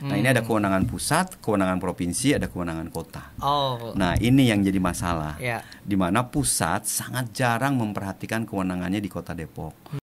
Nah ini ada kewenangan pusat, kewenangan provinsi, ada kewenangan kota. Oh. Nah ini yang jadi masalah, yeah. di mana pusat sangat jarang memperhatikan kewenangannya di kota Depok. Hmm.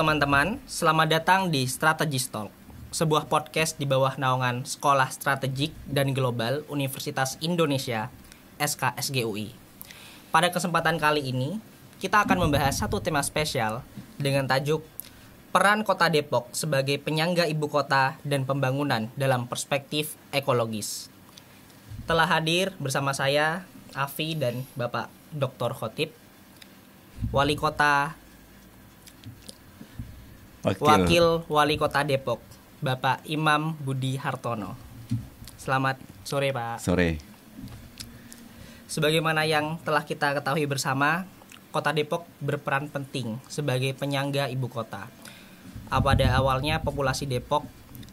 teman-teman, selamat datang di Strategi Talk, sebuah podcast di bawah naungan Sekolah Strategik dan Global Universitas Indonesia, SKSGUI. Pada kesempatan kali ini, kita akan membahas satu tema spesial dengan tajuk Peran Kota Depok sebagai penyangga ibu kota dan pembangunan dalam perspektif ekologis. Telah hadir bersama saya, Afi dan Bapak Dr. Khotib, Wali Kota Wakil. Wakil Wali Kota Depok, Bapak Imam Budi Hartono. Selamat sore, Pak. Sore. Sebagaimana yang telah kita ketahui bersama, Kota Depok berperan penting sebagai penyangga ibu kota. Pada awalnya populasi Depok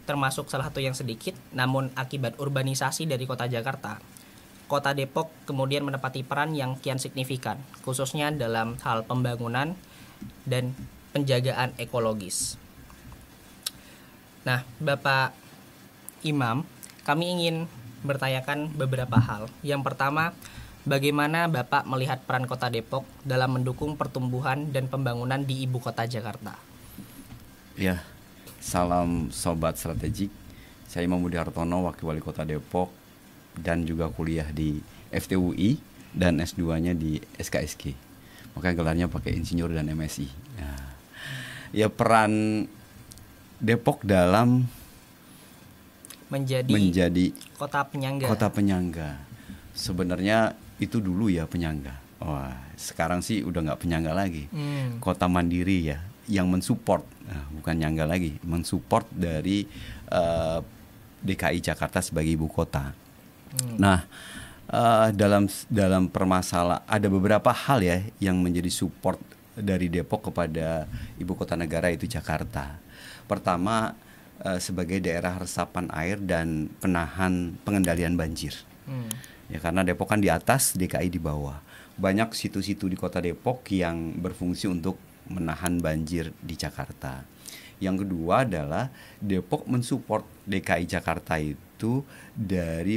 termasuk salah satu yang sedikit, namun akibat urbanisasi dari kota Jakarta, kota Depok kemudian menepati peran yang kian signifikan, khususnya dalam hal pembangunan dan penjagaan ekologis. Nah, Bapak Imam, kami ingin bertanyakan beberapa hal. Yang pertama, bagaimana Bapak melihat peran Kota Depok dalam mendukung pertumbuhan dan pembangunan di ibu kota Jakarta? Ya, salam sobat strategik. Saya Imam Budi Hartono, Wakil Wali Kota Depok dan juga kuliah di FTUI dan S2-nya di SKSK. Makanya gelarnya pakai insinyur dan MSI. Nah. Ya ya peran Depok dalam menjadi menjadi kota penyangga. Kota penyangga. Sebenarnya itu dulu ya penyangga. Wah, sekarang sih udah nggak penyangga lagi. Hmm. Kota mandiri ya yang mensupport nah, bukan nyangga lagi, mensupport dari uh, eh, DKI Jakarta sebagai ibu kota. Hmm. Nah, uh, dalam dalam permasalah ada beberapa hal ya yang menjadi support dari Depok kepada ibu kota negara itu Jakarta. Pertama eh, sebagai daerah resapan air dan penahan pengendalian banjir. Hmm. Ya karena Depok kan di atas, DKI di bawah. Banyak situ-situ di kota Depok yang berfungsi untuk menahan banjir di Jakarta. Yang kedua adalah Depok mensupport DKI Jakarta itu dari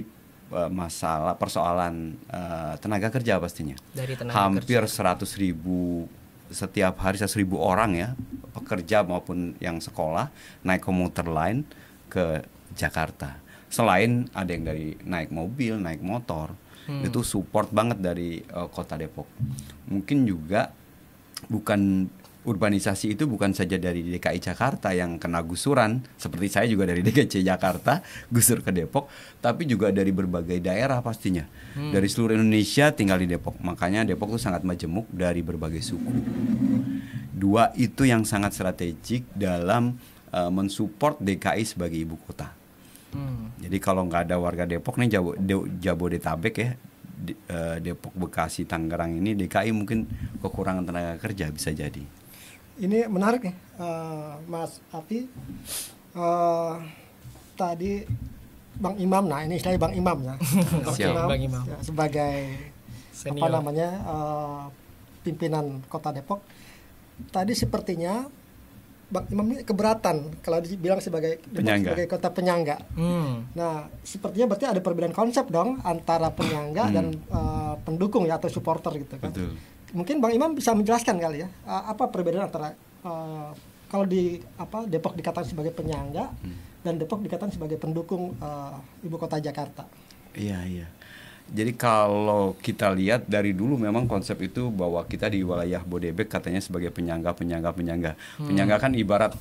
eh, masalah persoalan uh, tenaga kerja pastinya. Dari tenaga Hampir kerja. ribu setiap hari seribu orang ya pekerja maupun yang sekolah naik komuter lain ke Jakarta. Selain ada yang dari naik mobil, naik motor, hmm. itu support banget dari uh, kota Depok. Mungkin juga bukan urbanisasi itu bukan saja dari DKI Jakarta yang kena gusuran, seperti saya juga dari DKC Jakarta gusur ke Depok, tapi juga dari berbagai daerah pastinya. Hmm. Dari seluruh Indonesia tinggal di Depok. Makanya Depok itu sangat majemuk dari berbagai suku. Dua itu yang sangat strategik dalam uh, mensupport DKI sebagai ibu kota. Hmm. Jadi kalau nggak ada warga Depok nih Jabo, Jabodetabek ya, eh, Depok, Bekasi, Tangerang ini DKI mungkin kekurangan tenaga kerja bisa jadi ini menarik nih uh, Mas Api uh, eh, tadi Bang Imam nah ini istilahnya Bang Imam ya Bang Siap. Imam, Bang Imam. Ya, sebagai Senior. apa namanya uh, pimpinan Kota Depok tadi sepertinya Bang Imam ini keberatan kalau dibilang sebagai penyangga. sebagai kota penyangga. Hmm. Nah, sepertinya berarti ada perbedaan konsep dong antara penyangga hmm. dan uh, pendukung ya atau supporter gitu kan. Betul mungkin Bang Imam bisa menjelaskan kali ya apa perbedaan antara uh, kalau di apa Depok dikatakan sebagai penyangga hmm. dan Depok dikatakan sebagai pendukung uh, ibu kota Jakarta. Iya iya. Jadi kalau kita lihat dari dulu memang konsep itu bahwa kita di wilayah Bodebek katanya sebagai penyangga penyangga penyangga. Hmm. Penyangga kan ibarat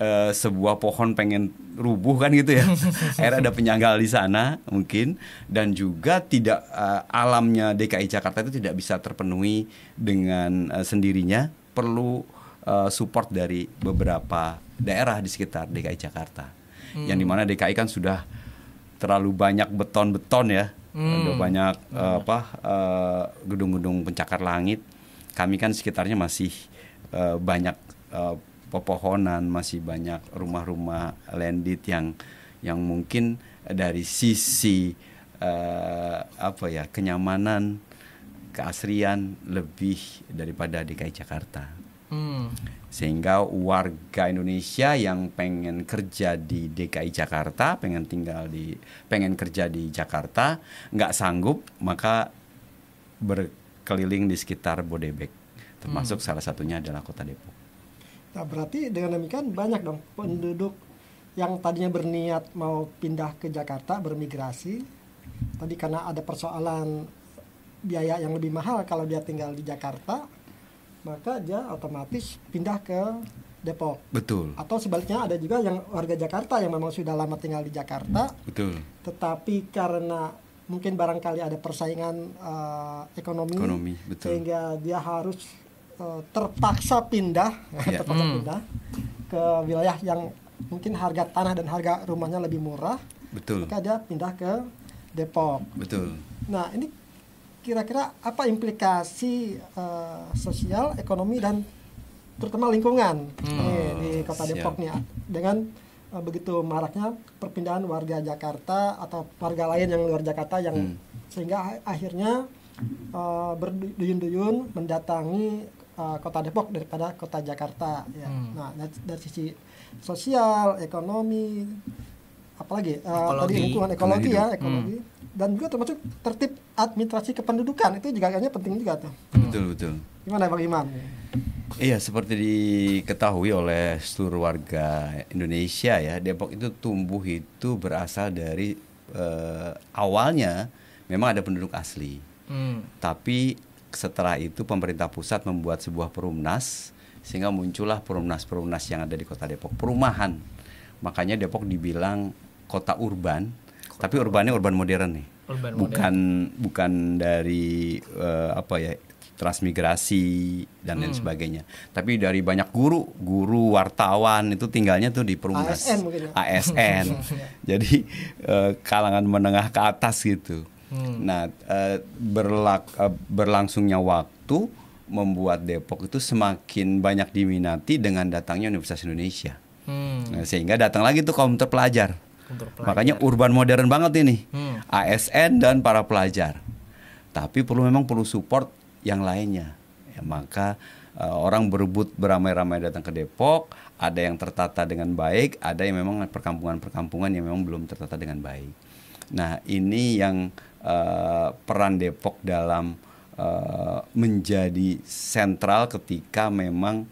Eh, sebuah pohon pengen rubuh kan gitu ya. Akhirnya ada penyangga di sana mungkin dan juga tidak uh, alamnya DKI Jakarta itu tidak bisa terpenuhi dengan uh, sendirinya perlu uh, support dari beberapa daerah di sekitar DKI Jakarta. Hmm. Yang dimana DKI kan sudah terlalu banyak beton-beton ya. Hmm. Ada banyak uh, apa uh, gedung-gedung pencakar langit. Kami kan sekitarnya masih uh, banyak uh, pepohonan, masih banyak rumah-rumah landed yang yang mungkin dari sisi uh, apa ya kenyamanan, keasrian lebih daripada DKI Jakarta. Hmm. Sehingga warga Indonesia yang pengen kerja di DKI Jakarta, pengen tinggal di, pengen kerja di Jakarta, nggak sanggup, maka berkeliling di sekitar Bodebek. Termasuk hmm. salah satunya adalah kota Depok. Nah, berarti dengan demikian banyak dong penduduk yang tadinya berniat mau pindah ke Jakarta bermigrasi tadi karena ada persoalan biaya yang lebih mahal kalau dia tinggal di Jakarta maka dia otomatis pindah ke Depok. Betul. Atau sebaliknya ada juga yang warga Jakarta yang memang sudah lama tinggal di Jakarta. Betul. Tetapi karena mungkin barangkali ada persaingan uh, ekonomi, ekonomi betul. sehingga dia harus Eh, terpaksa pindah yeah. terpaksa mm. pindah ke wilayah yang mungkin harga tanah dan harga rumahnya lebih murah betul maka dia pindah ke Depok betul nah ini kira-kira apa implikasi uh, sosial ekonomi dan terutama lingkungan mm. nih, di kota Siap. Depok nih dengan uh, begitu maraknya perpindahan warga Jakarta atau warga lain yang luar Jakarta yang mm. sehingga akhirnya uh, berduyun-duyun mendatangi Eh, kota Depok daripada kota Jakarta ya. hmm. nah dari, dari sisi sosial ekonomi apalagi uh, ekologi. tadi lingkungan ekologi ya ekologi hmm. dan juga termasuk tertib administrasi kependudukan itu juga kayaknya penting juga tuh hmm. betul betul gimana bang Iman Iya seperti diketahui oleh seluruh warga Indonesia ya Depok itu tumbuh itu berasal dari eh, awalnya memang ada penduduk asli hmm. tapi setelah itu pemerintah pusat membuat sebuah perumnas sehingga muncullah perumnas-perumnas yang ada di kota Depok perumahan makanya Depok dibilang kota urban kota. tapi urbannya urban modern nih urban bukan modern. bukan dari uh, apa ya transmigrasi dan hmm. lain sebagainya. Tapi dari banyak guru, guru wartawan itu tinggalnya tuh di perumnas ASN ASN. Ya. Jadi uh, kalangan menengah ke atas gitu. Hmm. Nah, uh, berlak, uh, berlangsungnya waktu membuat Depok itu semakin banyak diminati dengan datangnya Universitas Indonesia. Hmm. Nah, sehingga datang lagi tuh kaum terpelajar pelajar. Makanya urban modern banget ini. Hmm. ASN dan para pelajar. Tapi perlu memang perlu support yang lainnya. Ya, maka uh, orang berebut beramai-ramai datang ke Depok, ada yang tertata dengan baik, ada yang memang perkampungan-perkampungan yang memang belum tertata dengan baik. Nah, ini yang Eh, peran Depok dalam uh, menjadi sentral ketika memang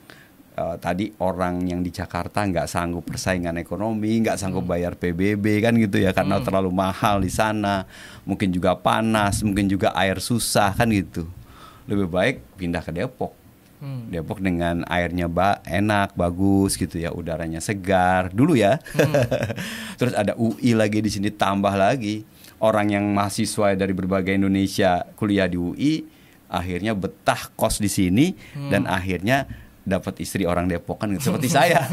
uh, tadi orang yang di Jakarta nggak sanggup persaingan ekonomi, nggak sanggup hmm. bayar PBB kan gitu ya karena hmm. terlalu mahal di sana, mungkin juga panas, mungkin juga air susah kan gitu. Lebih baik pindah ke Depok. Hmm. Depok dengan airnya ba enak, bagus gitu ya, udaranya segar dulu ya. Hmm. Terus ada UI lagi di sini tambah lagi orang yang mahasiswa dari berbagai Indonesia kuliah di UI akhirnya betah kos di sini hmm. dan akhirnya dapat istri orang Depok kan seperti saya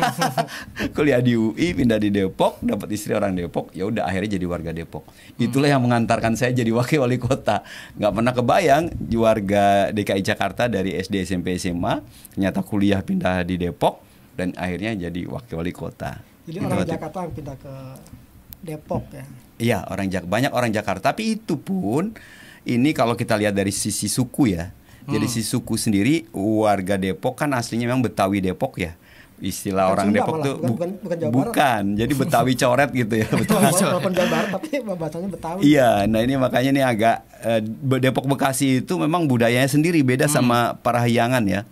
kuliah di UI pindah di Depok dapat istri orang Depok ya udah akhirnya jadi warga Depok itulah hmm. yang mengantarkan saya jadi wakil wali kota nggak pernah kebayang warga DKI Jakarta dari SD SMP SMA ternyata kuliah pindah di Depok dan akhirnya jadi wakil wali kota jadi orang Jakarta yang pindah ke Depok ya Iya, orang Jak banyak orang Jakarta, tapi itu pun ini kalau kita lihat dari sisi suku ya. Hmm. Jadi si suku sendiri warga Depok kan aslinya memang Betawi Depok ya istilah kan orang Sunda Depok malah. tuh bukan, bukan, bukan, bukan. jadi Betawi coret gitu ya Betawi coret. walaupun Jawa Barat tapi bahasanya Betawi iya nah ini makanya ini agak eh, Depok Bekasi itu memang budayanya sendiri beda hmm. sama Parahyangan ya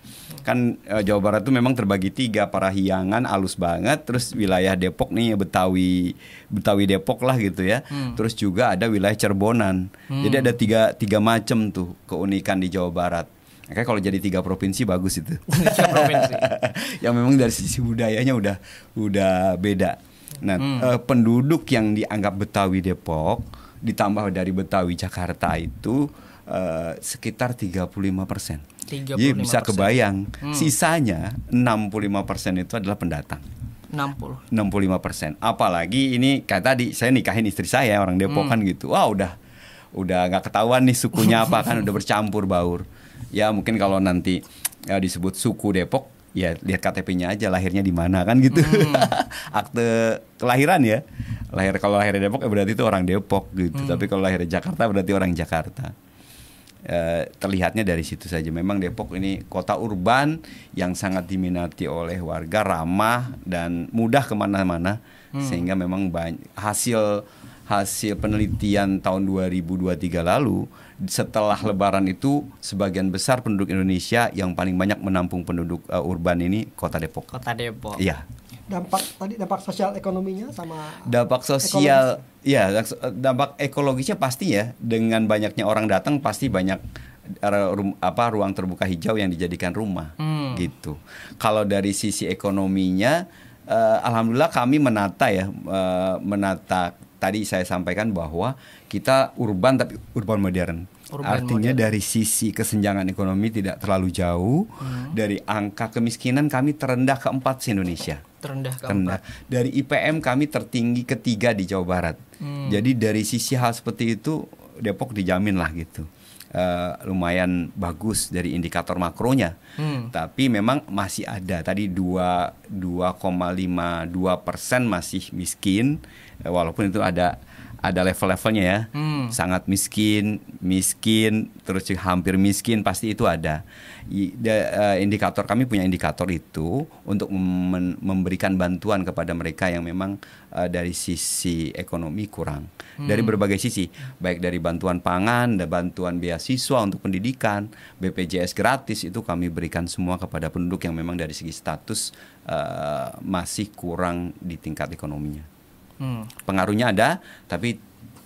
kan uh, Jawa Barat tuh memang terbagi tiga Parahyangan alus banget terus wilayah Depok nih Betawi Betawi Depok lah gitu ya hmm. terus juga ada wilayah Cerbonan hmm. jadi ada tiga tiga macam tuh keunikan di Jawa Barat kayak kalau jadi tiga provinsi bagus itu. provinsi. yang memang dari sisi budayanya udah udah beda. Nah, hmm. eh, penduduk yang dianggap Betawi Depok ditambah dari Betawi Jakarta itu eh, sekitar 35 persen. Jadi iya, bisa kebayang hmm. sisanya 65% itu adalah pendatang. 60. 65%. Apalagi ini kayak tadi saya nikahin istri saya orang Depok hmm. Kan gitu. Wah, udah udah nggak ketahuan nih sukunya apa kan udah bercampur baur. Ya mungkin kalau nanti ya, disebut suku Depok ya lihat KTP-nya aja lahirnya di mana kan gitu. Hmm. Akte kelahiran ya. Lahir kalau lahir di Depok ya berarti itu orang Depok gitu. Hmm. Tapi kalau lahir di Jakarta berarti orang Jakarta e, terlihatnya dari situ saja. Memang Depok ini kota urban yang sangat diminati oleh warga, ramah dan mudah kemana-mana, hmm. sehingga memang banyak, hasil hasil penelitian tahun 2023 lalu setelah Lebaran itu sebagian besar penduduk Indonesia yang paling banyak menampung penduduk uh, urban ini kota Depok. Kota Depok. Iya dampak tadi dampak sosial ekonominya sama dampak sosial ya dampak ekologisnya pasti ya dengan banyaknya orang datang pasti banyak eh, apa ruang terbuka hijau yang dijadikan rumah hmm. gitu kalau dari sisi ekonominya uh, alhamdulillah kami menata ya uh, menata tadi saya sampaikan bahwa kita urban tapi urban modern Urban Artinya modern. dari sisi kesenjangan ekonomi tidak terlalu jauh hmm. dari angka kemiskinan kami terendah keempat di Indonesia terendah keempat. Dari IPM kami tertinggi ketiga di Jawa Barat. Hmm. Jadi dari sisi hal seperti itu Depok dijamin lah gitu. Uh, lumayan bagus dari indikator makronya, hmm. tapi memang masih ada tadi 2,52 persen masih miskin, eh, walaupun itu ada ada level-levelnya ya. Hmm. Sangat miskin, miskin, terus hampir miskin pasti itu ada. Eh, indikator kami punya indikator itu untuk memberikan bantuan kepada mereka yang memang eh, dari sisi ekonomi kurang. Hmm. Dari berbagai sisi, baik dari bantuan pangan, dan bantuan beasiswa untuk pendidikan, BPJS gratis itu kami berikan semua kepada penduduk yang memang dari segi status uh, masih kurang di tingkat ekonominya. Hmm. Pengaruhnya ada, tapi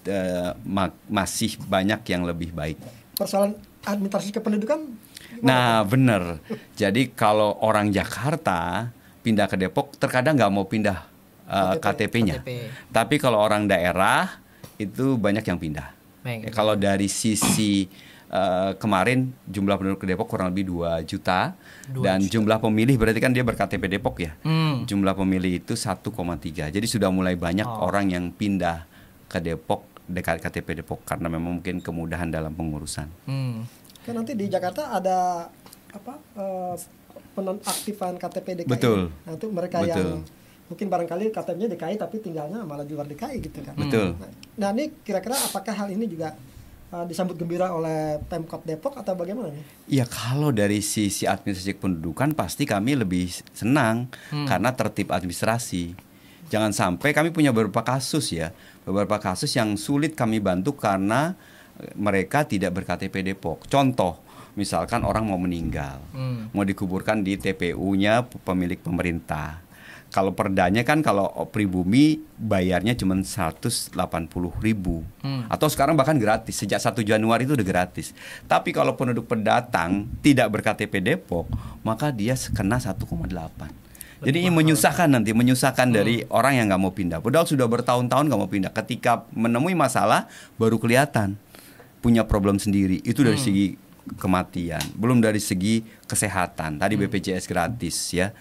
uh, ma masih banyak yang lebih baik. Persoalan administrasi kependudukan? Gimana? Nah, benar. Jadi kalau orang Jakarta pindah ke Depok, terkadang nggak mau pindah uh, eh, KTP-nya. KTP. Tapi kalau orang daerah itu banyak yang pindah. Ya, kalau dari sisi uh, kemarin jumlah penduduk ke Depok kurang lebih 2 juta 2 Dan juta. jumlah pemilih berarti kan dia berKTP Depok ya. Hmm. Jumlah pemilih itu 1,3. Jadi sudah mulai banyak oh. orang yang pindah ke Depok dekat KTP Depok karena memang mungkin kemudahan dalam pengurusan. Hmm. Kan nanti di Jakarta ada apa uh, penonaktifan KTP DKI. Betul. Nah, itu mereka Betul. yang mungkin barangkali ktp DKI tapi tinggalnya malah di luar DKI gitu kan. Betul. Nah, nah ini kira-kira apakah hal ini juga Eh, disambut gembira oleh Pemkot Depok atau bagaimana nih? Ya kalau dari sisi administrasi pendudukan pasti kami lebih senang hmm. karena tertib administrasi. Jangan sampai kami punya beberapa kasus ya, beberapa kasus yang sulit kami bantu karena eh, mereka tidak berktp Depok. Contoh, misalkan orang mau meninggal, hmm. mau dikuburkan di TPU-nya pemilik pemerintah kalau perdanya kan kalau pribumi bayarnya cuma 180 ribu hmm. atau sekarang bahkan gratis sejak 1 Januari itu udah gratis tapi kalau penduduk pendatang tidak berktp Depok maka dia kena 1,8 jadi ini menyusahkan nanti, menyusahkan hmm. dari orang yang nggak mau pindah. Padahal sudah bertahun-tahun nggak mau pindah. Ketika menemui masalah, baru kelihatan punya problem sendiri. Itu dari hmm. segi kematian, belum dari segi kesehatan. Tadi hmm. BPJS gratis ya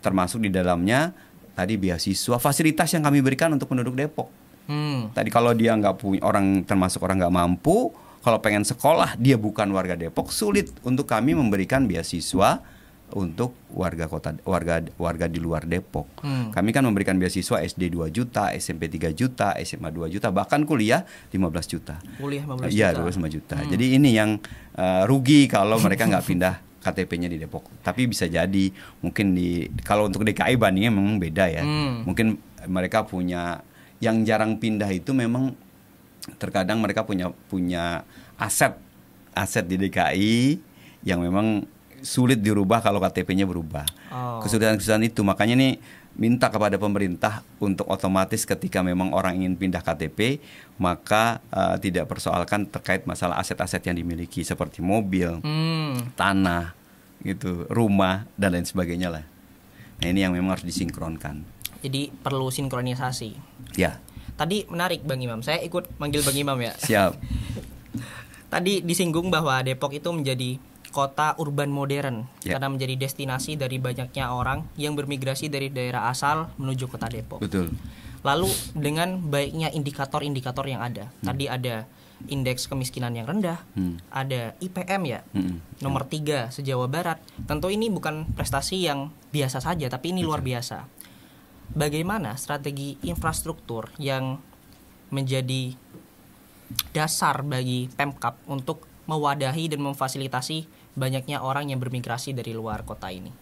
termasuk di dalamnya tadi beasiswa fasilitas yang kami berikan untuk penduduk Depok. Hmm. Tadi kalau dia nggak punya orang termasuk orang nggak mampu, kalau pengen sekolah dia bukan warga Depok sulit untuk kami memberikan beasiswa untuk warga kota warga warga di luar Depok. Hmm. Kami kan memberikan beasiswa SD 2 juta, SMP 3 juta, SMA 2 juta, bahkan kuliah 15 juta. Kuliah 15 iya, juta. Iya, 15 juta. Hmm. Jadi ini yang uh, rugi kalau mereka nggak pindah KTP-nya di Depok. Tapi bisa jadi mungkin di kalau untuk DKI bandingnya memang beda ya. Hmm. Mungkin mereka punya yang jarang pindah itu memang terkadang mereka punya punya aset aset di DKI yang memang sulit dirubah kalau KTP-nya berubah. Oh. Kesulitan-kesulitan itu makanya nih minta kepada pemerintah untuk otomatis ketika memang orang ingin pindah KTP maka uh, tidak persoalkan terkait masalah aset-aset yang dimiliki seperti mobil, hmm. tanah, gitu, rumah dan lain sebagainya lah. Nah ini yang memang harus disinkronkan. Jadi perlu sinkronisasi. Ya. Tadi menarik Bang Imam, saya ikut manggil Bang Imam ya. Siap. Tadi disinggung bahwa Depok itu menjadi kota urban modern yeah. karena menjadi destinasi dari banyaknya orang yang bermigrasi dari daerah asal menuju kota Depok. Betul. Lalu dengan baiknya indikator-indikator yang ada. Hmm. Tadi ada indeks kemiskinan yang rendah, hmm. ada IPM ya, hmm. hmm. nomor tiga sejawa Barat. Tentu ini bukan prestasi yang biasa saja, tapi ini luar biasa. Bagaimana strategi infrastruktur yang menjadi dasar bagi Pemkap untuk mewadahi dan memfasilitasi banyaknya orang yang bermigrasi dari luar kota ini?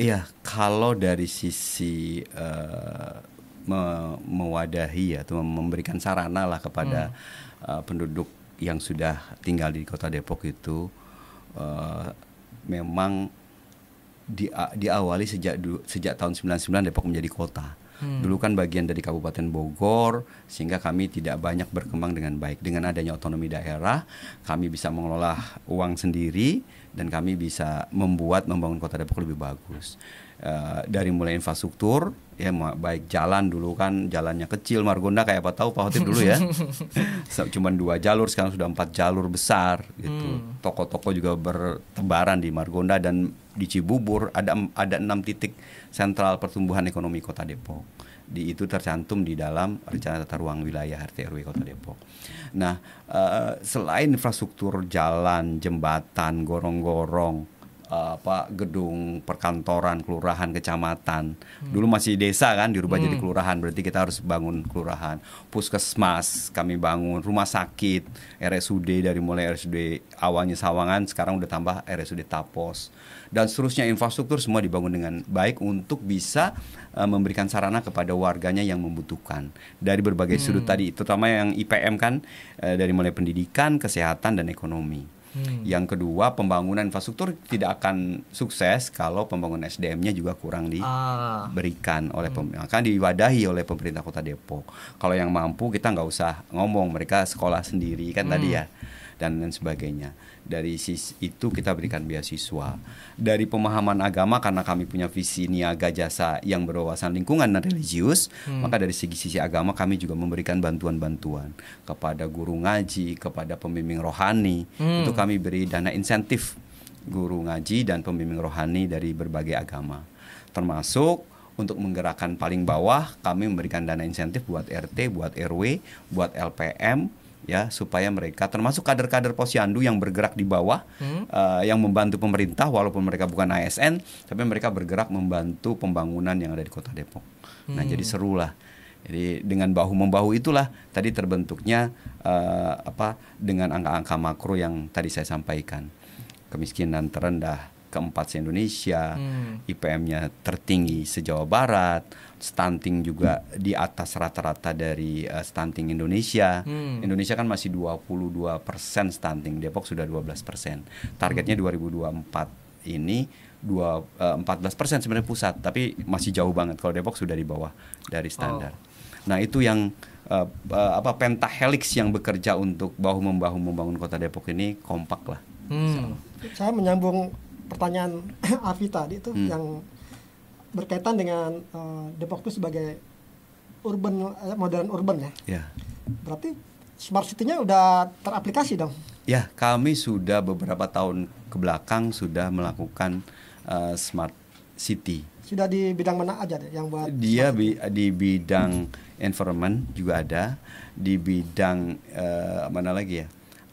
Iya, kalau dari sisi uh, me mewadahi ya, atau memberikan sarana lah kepada hmm. uh, penduduk yang sudah tinggal di kota Depok itu uh, memang di, diawali sejak sejak tahun 99 Depok menjadi kota Hmm. Dulu kan bagian dari Kabupaten Bogor sehingga kami tidak banyak berkembang dengan baik. Dengan adanya otonomi daerah, kami bisa mengelola uang sendiri dan kami bisa membuat membangun Kota Depok lebih bagus. Uh, dari mulai infrastruktur ya baik jalan dulu kan jalannya kecil Margonda kayak apa tahu Pak Hotip dulu ya cuma dua jalur sekarang sudah empat jalur besar gitu hmm. toko-toko hmm. juga bertebaran di Margonda dan di Cibubur ada ada enam titik sentral pertumbuhan ekonomi Kota Depok di itu tercantum di dalam rencana tata ruang wilayah RTRW Kota Depok. Nah, uh, selain infrastruktur jalan, jembatan, gorong-gorong, Eh, apa gedung perkantoran kelurahan kecamatan hmm. dulu masih desa kan dirubah hmm. jadi kelurahan berarti kita harus bangun kelurahan puskesmas kami bangun rumah sakit RSUD dari mulai RSUD awalnya Sawangan sekarang udah tambah RSUD Tapos dan seterusnya infrastruktur semua dibangun dengan baik untuk bisa uh, memberikan sarana kepada warganya yang membutuhkan dari berbagai hmm. sudut tadi terutama yang IPM kan uh, dari mulai pendidikan kesehatan dan ekonomi Hmm. Yang kedua, pembangunan infrastruktur tidak akan sukses kalau pembangunan SDM-nya juga kurang ah. diberikan ah. oleh pemerintah, hmm. akan diwadahi oleh pemerintah Kota Depok. Kalau yang mampu kita nggak usah ngomong, mereka sekolah sendiri kan hmm. tadi ya dan dan sebagainya dari sisi itu kita berikan beasiswa dari pemahaman agama karena kami punya visi niaga jasa yang berwawasan lingkungan dan religius hmm. maka dari segi-sisi agama kami juga memberikan bantuan-bantuan kepada guru ngaji kepada pembimbing rohani hmm. itu kami beri dana insentif guru ngaji dan pembimbing rohani dari berbagai agama termasuk untuk menggerakkan paling bawah kami memberikan dana insentif buat RT, buat RW, buat LPM, ya supaya mereka termasuk kader-kader posyandu yang bergerak di bawah hmm. uh, yang membantu pemerintah walaupun mereka bukan ASN tapi mereka bergerak membantu pembangunan yang ada di Kota Depok. Nah, hmm. Nah, jadi serulah. Jadi dengan bahu membahu itulah tadi terbentuknya uh, apa dengan angka-angka makro yang tadi saya sampaikan. Kemiskinan terendah, keempat se Indonesia, hmm. IPM-nya tertinggi se-Jawa Barat, stunting juga hmm. di atas rata-rata dari uh, stunting Indonesia. Hmm. Indonesia kan masih 22% stunting, Depok sudah 12%. Targetnya hmm. puluh 2024 ini dua eh, empat belas persen sebenarnya pusat tapi masih jauh banget kalau Depok sudah di bawah dari oh. standar. Oh. Nah itu yang uh, uh, apa pentahelix yang bekerja untuk bahu membahu membangun kota Depok ini kompak lah. Hmm. Saya menyambung pertanyaan Avi tadi itu hmm. yang berkaitan dengan uh, Depok itu sebagai urban eh, modern urban ya. Ya. Berarti smart city-nya udah teraplikasi dong. Ya, kami sudah beberapa tahun ke belakang sudah melakukan uh, smart city. Sudah di bidang mana aja deh yang buat Dia bi di bidang hmm. environment juga ada, di bidang uh, mana lagi ya?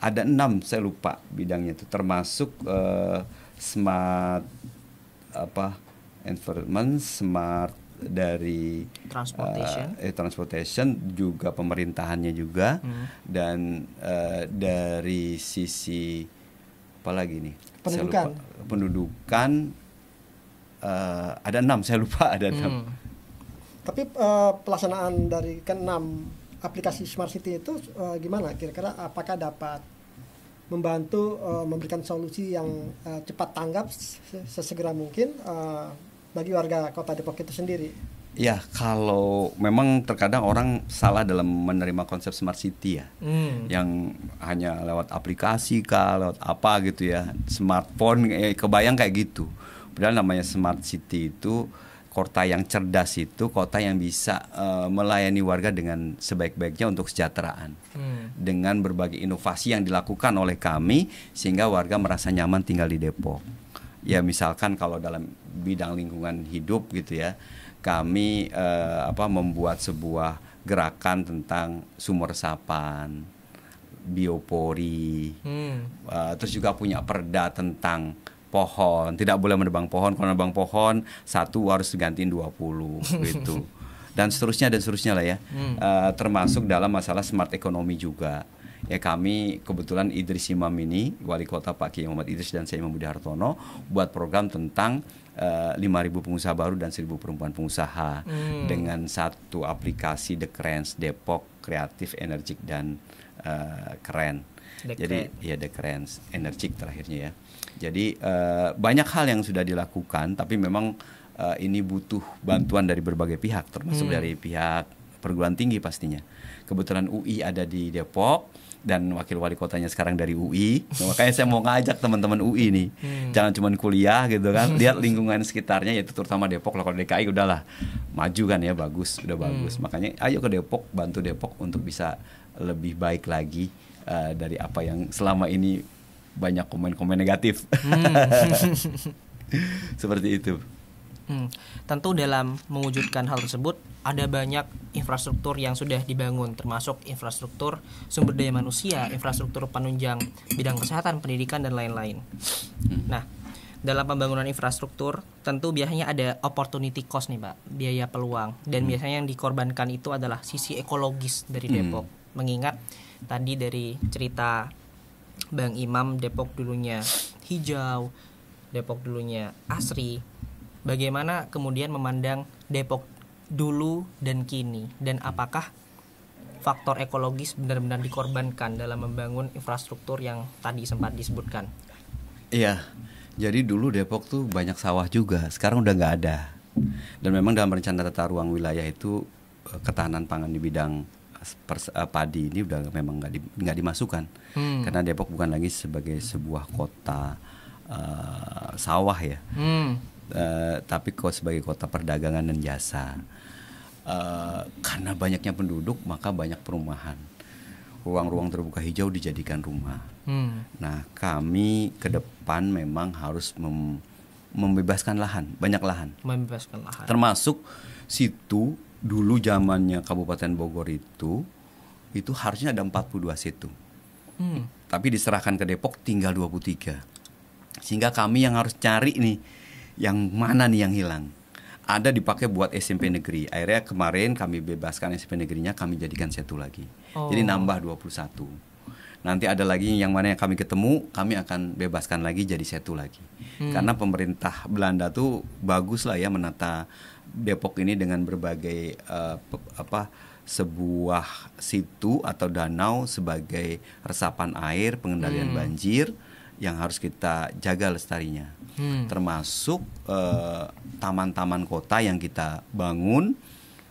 Ada enam saya lupa bidangnya itu termasuk uh, smart apa environment smart dari transportation, uh, eh, transportation juga pemerintahannya juga hmm. dan uh, dari sisi apa lagi nih pendudukan lupa, pendudukan uh, ada enam saya lupa ada enam hmm. tapi uh, pelaksanaan dari keenam aplikasi smart city itu uh, gimana kira-kira apakah dapat membantu uh, memberikan solusi yang uh, cepat tanggap sesegera mungkin uh, bagi warga Kota Depok itu sendiri. Ya, kalau memang terkadang orang salah dalam menerima konsep smart city ya, hmm. yang hanya lewat aplikasi kah, lewat apa gitu ya, smartphone, eh, kebayang kayak gitu. Padahal namanya smart city itu kota yang cerdas itu kota yang bisa uh, melayani warga dengan sebaik-baiknya untuk kesejahteraan hmm. dengan berbagai inovasi yang dilakukan oleh kami sehingga warga merasa nyaman tinggal di Depok ya misalkan kalau dalam bidang lingkungan hidup gitu ya kami uh, apa membuat sebuah gerakan tentang sumur resapan biopori hmm. uh, terus juga punya perda tentang pohon. Tidak boleh menebang pohon. Kalau menebang pohon satu harus gantiin 20 gitu. Dan seterusnya dan seterusnya lah ya. Hmm. Uh, termasuk dalam masalah smart ekonomi juga. Ya kami kebetulan Idris Imam ini wali kota Pak Kiai Muhammad Idris dan saya Imam Budi Hartono buat program tentang eh, lima uh, ribu pengusaha baru dan 1.000 perempuan pengusaha hmm. dengan satu aplikasi The Crans Depok kreatif energik dan uh, keren. The Jadi Crans. ya The Crans energik terakhirnya ya. Jadi uh, banyak hal yang sudah dilakukan, tapi memang uh, ini butuh bantuan dari berbagai pihak, termasuk hmm. dari pihak perguruan tinggi pastinya. Kebetulan UI ada di Depok dan wakil wali kotanya sekarang dari UI. Nah, makanya saya mau ngajak teman-teman UI nih. Hmm. Jangan cuma kuliah gitu kan. Lihat lingkungan sekitarnya yaitu terutama Depok kalau DKI udahlah maju kan ya bagus, udah hmm. bagus. Hmm. Makanya ayo ke Depok, bantu Depok untuk bisa lebih baik lagi uh, dari apa yang selama ini banyak komen-komen negatif. Hmm. Seperti itu. Hmm. Tentu dalam mewujudkan hal tersebut ada banyak infrastruktur yang sudah dibangun termasuk infrastruktur sumber daya manusia, infrastruktur penunjang bidang kesehatan, pendidikan dan lain-lain. Hmm. Nah, dalam pembangunan infrastruktur tentu biasanya ada opportunity cost nih Pak, biaya peluang dan hmm. biasanya yang dikorbankan itu adalah sisi ekologis dari hmm. Depok. Hmm. Mengingat tadi dari cerita Bang Imam Depok dulunya hijau, Depok dulunya asri. Bagaimana kemudian memandang Depok dulu dan kini dan apakah faktor ekologis benar-benar dikorbankan dalam membangun infrastruktur yang tadi sempat disebutkan? Iya. Jadi dulu Depok tuh banyak sawah juga, sekarang udah nggak ada. Dan memang dalam rencana tata ruang wilayah itu eh, ketahanan pangan di bidang pers, uh, padi ini udah memang nggak di, gak dimasukkan hmm. karena Depok bukan lagi sebagai sebuah kota uh, sawah ya, hmm. uh, tapi kok sebagai kota perdagangan dan jasa. Uh, karena banyaknya penduduk maka banyak perumahan. Ruang-ruang terbuka hijau dijadikan rumah. Hmm. Nah kami ke depan memang harus mem membebaskan lahan, banyak lahan. Membebaskan lahan. Termasuk situ dulu zamannya Kabupaten Bogor itu itu harusnya ada 42 situ. Hmm. Tapi diserahkan ke Depok tinggal 23. Sehingga kami yang harus cari nih yang mana nih yang hilang. Ada dipakai buat SMP negeri. Akhirnya kemarin kami bebaskan SMP negerinya kami jadikan satu lagi. Oh. Jadi nambah 21 nanti ada lagi yang mana yang kami ketemu kami akan bebaskan lagi jadi satu lagi hmm. karena pemerintah Belanda tuh bagus lah ya menata Depok ini dengan berbagai uh, apa sebuah situ atau danau sebagai resapan air pengendalian hmm. banjir yang harus kita jaga lestarinya hmm. termasuk eh, taman-taman uh, kota yang kita bangun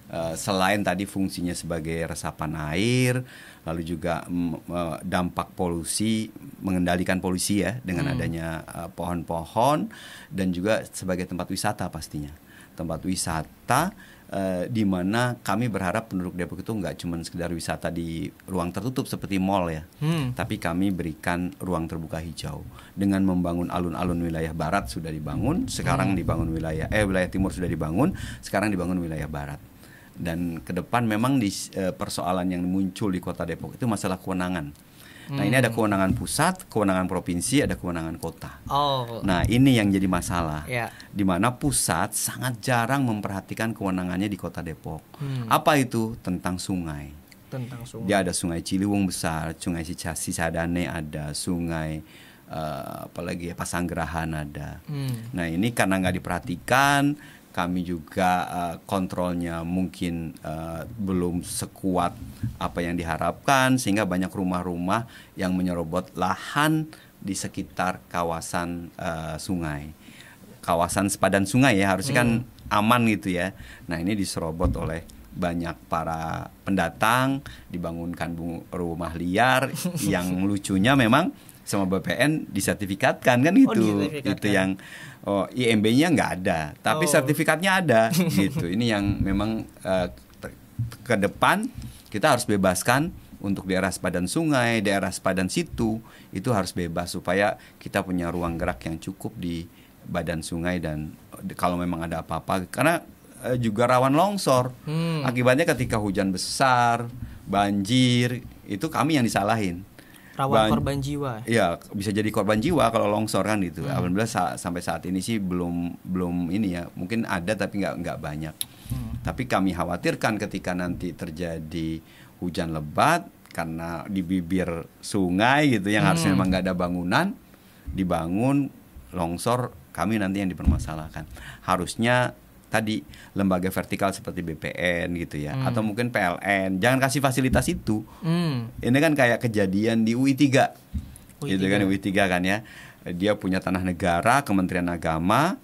uh, selain tadi fungsinya sebagai resapan air lalu juga mm, dampak polusi mengendalikan polusi ya dengan hmm. adanya pohon-pohon dan juga sebagai tempat wisata pastinya tempat wisata uh, di mana kami berharap penduduk Depok itu nggak cuma sekedar wisata di ruang tertutup seperti mall ya, hmm. tapi kami berikan ruang terbuka hijau dengan membangun alun-alun wilayah barat sudah dibangun, sekarang hmm. dibangun wilayah eh wilayah timur sudah dibangun, sekarang dibangun wilayah barat. Dan ke depan memang di uh, persoalan yang muncul di Kota Depok itu masalah kewenangan Nah, ini ada hmm. kewenangan pusat, kewenangan provinsi, ada kewenangan kota. Oh. Nah, ini yang jadi masalah. Ya. Di mana pusat sangat jarang memperhatikan kewenangannya di Kota Depok. Hmm. Apa itu? Tentang sungai. Tentang sungai. Dia ada Sungai Ciliwung besar, Sungai Cisadane ada, Sungai uh, eh, apalagi ya, Pasanggerahan ada. Hmm. Nah, ini karena nggak diperhatikan kami juga uh, kontrolnya mungkin uh, belum sekuat apa yang diharapkan sehingga banyak rumah-rumah yang menyerobot lahan di sekitar kawasan uh, sungai kawasan sepadan sungai ya harusnya kan hmm. aman gitu ya nah ini diserobot oleh banyak para pendatang dibangunkan rumah liar yang lucunya memang sama BPN disertifikatkan kan oh, gitu. Oh, itu yang oh IMB-nya nggak ada, tapi oh. sertifikatnya ada gitu. Ini yang memang uh, ke depan kita harus bebaskan untuk daerah sepadan sungai, daerah sepadan situ itu harus bebas supaya kita punya ruang gerak yang cukup di badan sungai dan eh, kalau memang ada apa-apa karena eh, juga rawan longsor. Hmm. Akibatnya ketika hujan besar, banjir, itu kami yang disalahin rawan ban korban jiwa. Iya, bisa jadi korban jiwa kalau longsor kan gitu. Hmm. Alhamdulillah sa sampai saat ini sih belum belum ini ya. Mungkin ada tapi nggak nggak banyak. Hmm. Tapi kami khawatirkan ketika nanti terjadi hujan lebat karena di bibir sungai gitu yang hmm. harusnya memang nggak ada bangunan dibangun longsor kami nanti yang dipermasalahkan. Harusnya tadi lembaga vertikal seperti BPN gitu ya hmm. atau mungkin PLN jangan kasih fasilitas itu hmm. ini kan kayak kejadian di UI 3 UI gitu 3. kan UI 3 kan ya dia punya tanah negara Kementerian Agama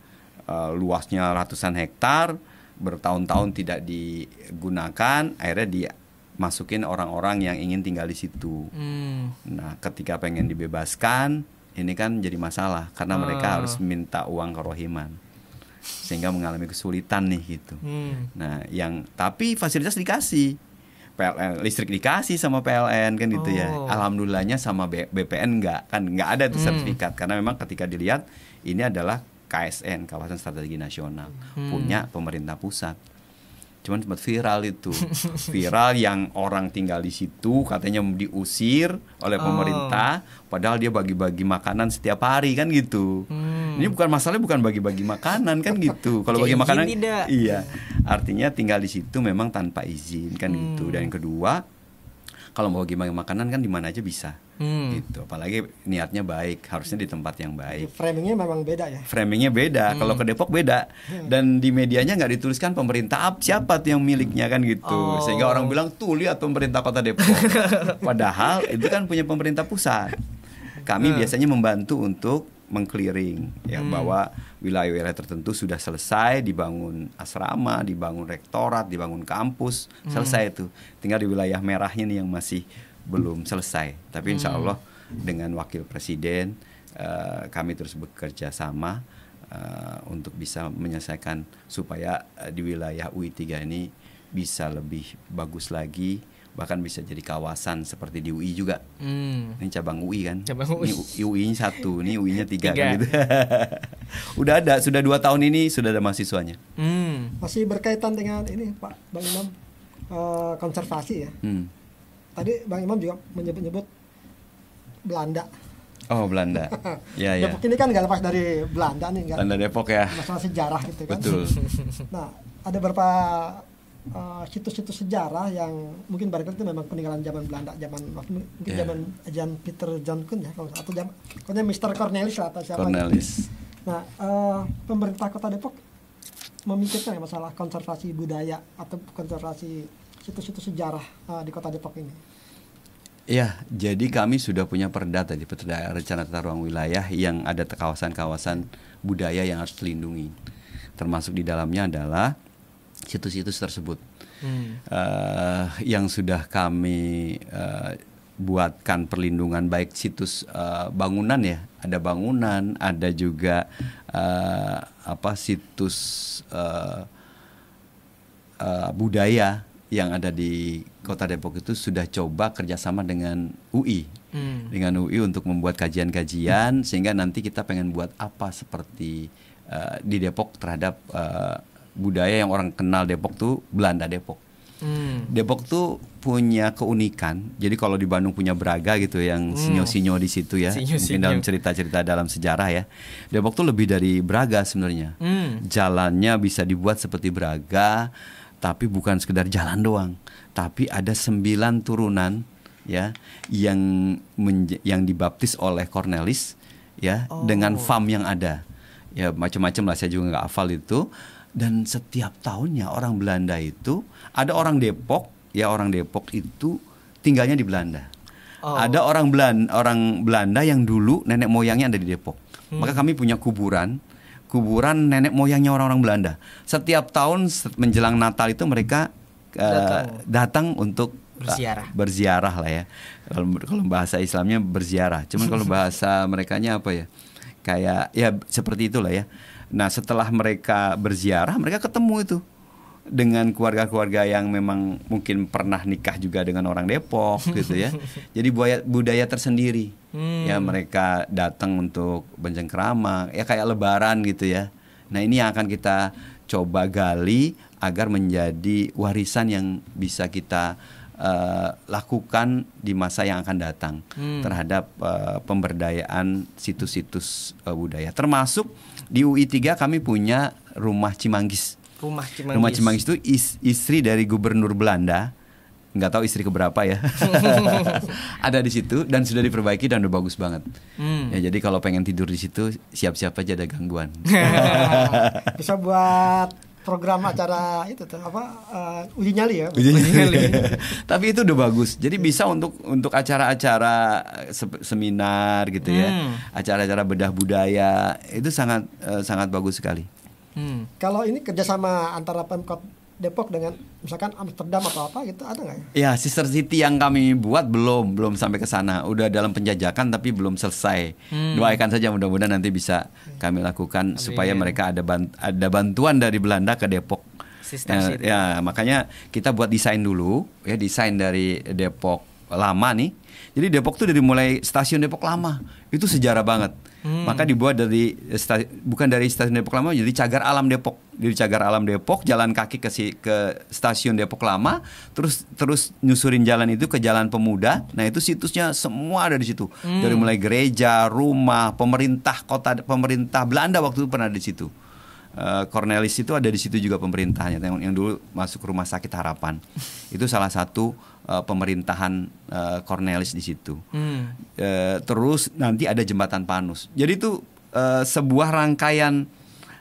uh, luasnya ratusan hektar bertahun-tahun hmm. tidak digunakan akhirnya dia masukin orang-orang yang ingin tinggal di situ hmm. nah ketika pengen dibebaskan ini kan jadi masalah karena mereka ah. harus minta uang ke rohiman sehingga mengalami kesulitan nih gitu. Hmm. Nah, yang tapi fasilitas dikasih. PLN listrik dikasih sama PLN kan gitu ya. oh. ya. Alhamdulillahnya sama BPN enggak kan enggak ada tuh hmm. sertifikat hmm. karena memang ketika dilihat ini adalah KSN kawasan strategi nasional hmm. punya pemerintah pusat cuman sempat viral itu viral yang orang tinggal di situ katanya diusir oleh oh. pemerintah oh. padahal dia bagi-bagi makanan setiap hari kan gitu hmm. Hmm. Ini bukan masalahnya bukan bagi-bagi makanan kan gitu. Kalau bagi makanan tidak. iya. Artinya tinggal di situ memang tanpa izin kan hmm. gitu. Dan yang kedua, kalau mau bagi makanan kan di mana aja bisa. Hmm. Gitu. Apalagi niatnya baik, harusnya di tempat yang baik. Framingnya memang beda ya. Framingnya beda. Hmm. Kalau ke Depok beda. Hmm. Dan di medianya nggak dituliskan pemerintah siapa tuh yang miliknya kan gitu. Oh. Sehingga orang bilang tuh lihat pemerintah kota Depok. Padahal itu kan punya pemerintah pusat. Kami hmm. biasanya membantu untuk mengclearing ya hmm. bahwa wilayah-wilayah tertentu sudah selesai dibangun asrama, dibangun rektorat, dibangun kampus, hmm. selesai itu. Tinggal di wilayah merahnya nih yang masih belum selesai. Tapi insya hmm. Allah dengan wakil presiden uh, kami terus bekerja sama uh, untuk bisa menyelesaikan supaya uh, di wilayah UI 3 ini bisa lebih bagus lagi bahkan bisa jadi kawasan seperti di UI juga. Hmm. Ini cabang UI kan? Cabang UI. Ini UI-nya satu, ini UI-nya tiga, tiga. Kan gitu. udah ada, sudah dua tahun ini sudah ada mahasiswanya. Hmm. Masih berkaitan dengan ini Pak Bang Imam uh, konservasi ya. Hmm. Tadi Bang Imam juga menyebut-nyebut Belanda. Oh Belanda, ya ya. Depok ini kan nggak lepas dari Belanda nih, nggak. Belanda Depok ya. Masalah sejarah gitu kan. Betul. nah ada beberapa Eh, situs-situs uh, sejarah yang mungkin barangkali itu memang peninggalan zaman Belanda zaman waktu mungkin yeah. zaman Jan Peter John Kun ya kalau atau zaman pokoknya Mister Cornelis lah atau siapa gitu. Cornelis. Gitu. Nah uh, pemerintah kota Depok memikirkan ya masalah konservasi budaya atau konservasi situs-situs sejarah uh, di kota Depok ini. Ya, jadi kami sudah punya perda tadi, perda rencana tata ruang wilayah yang ada kawasan-kawasan budaya yang harus dilindungi. Termasuk di dalamnya adalah situs-situs tersebut hmm. uh, yang sudah kami uh, buatkan perlindungan baik situs uh, bangunan ya ada bangunan ada juga uh, apa situs uh, uh, budaya yang ada di kota Depok itu sudah coba kerjasama dengan UI hmm. dengan UI untuk membuat kajian-kajian hmm. sehingga nanti kita pengen buat apa seperti uh, di Depok terhadap uh, budaya yang orang kenal Depok tuh Belanda Depok. Hmm. Depok tuh punya keunikan. Jadi kalau di Bandung punya Braga gitu yang hmm. sinyo-sinyo di situ ya, sinyo -sinyo. mungkin dalam cerita-cerita dalam sejarah ya. Depok tuh lebih dari Braga sebenarnya. Hmm. Jalannya bisa dibuat seperti Braga, tapi bukan sekedar jalan doang, tapi ada sembilan turunan ya yang yang dibaptis oleh Cornelis ya oh. dengan fam yang ada. Ya macam-macam lah saya juga nggak hafal itu dan setiap tahunnya orang Belanda itu ada orang Depok, ya orang Depok itu tinggalnya di Belanda. Oh. Ada orang Belanda, orang Belanda yang dulu nenek moyangnya ada di Depok. Hmm. Maka kami punya kuburan, kuburan nenek moyangnya orang-orang Belanda. Setiap tahun menjelang Natal itu mereka eh, datang, uh, datang untuk eh, berziarah. Berziarah lah ya. Kalau kalau bahasa Islamnya berziarah. Cuman kalau bahasa mereka nya apa ya? Kayak ya seperti itulah ya. Nah setelah mereka berziarah mereka ketemu itu dengan keluarga-keluarga yang memang mungkin pernah nikah juga dengan orang Depok gitu ya. Jadi budaya, budaya tersendiri. Ya, hmm. Ya mereka datang untuk kerama ya kayak lebaran gitu ya. Nah, ini yang akan kita coba gali agar menjadi warisan yang bisa kita uh, lakukan di masa yang akan datang hmm. terhadap uh, pemberdayaan situs-situs uh, budaya termasuk di UI3 kami punya rumah Cimanggis. Rumah Cimanggis. Rumah Cimanggis itu is, istri dari gubernur Belanda. Nggak tahu istri keberapa ya. ada di situ dan sudah diperbaiki dan udah bagus banget. Hmm. Ya jadi kalau pengen tidur di situ siap-siap aja ada gangguan. Bisa buat program acara itu tuh apa uh, uji nyali ya uji nyali tapi itu udah bagus jadi bisa untuk untuk acara-acara seminar gitu ya hmm. acara-acara bedah budaya itu sangat uh, sangat bagus sekali hmm. kalau ini kerjasama antara pemkot Depok dengan misalkan Amsterdam atau apa gitu ada nggak ya? Ya sister city yang kami buat belum belum sampai ke sana. Udah dalam penjajakan tapi belum selesai. Hmm. Doakan saja mudah-mudahan nanti bisa hmm. kami lakukan Amin. supaya mereka ada bant ada bantuan dari Belanda ke Depok. Sister ya, eh, city. ya makanya kita buat desain dulu ya desain dari Depok lama nih. Jadi Depok tuh dari mulai stasiun Depok lama itu sejarah banget. Hmm. Maka dibuat dari bukan dari stasiun Depok lama jadi Cagar Alam Depok. Dari Cagar Alam Depok jalan kaki ke si, ke stasiun Depok lama terus terus nyusurin jalan itu ke Jalan Pemuda. Nah, itu situsnya semua ada di situ. Hmm. Dari mulai gereja, rumah, pemerintah kota pemerintah Belanda waktu itu pernah di situ. Eh, Cornelis itu ada di situ juga pemerintahnya yang, yang dulu masuk rumah sakit harapan itu salah satu Eh, pemerintahan uh, Cornelis di situ. Hmm. Uh, terus nanti ada jembatan Panus. Jadi itu uh, sebuah rangkaian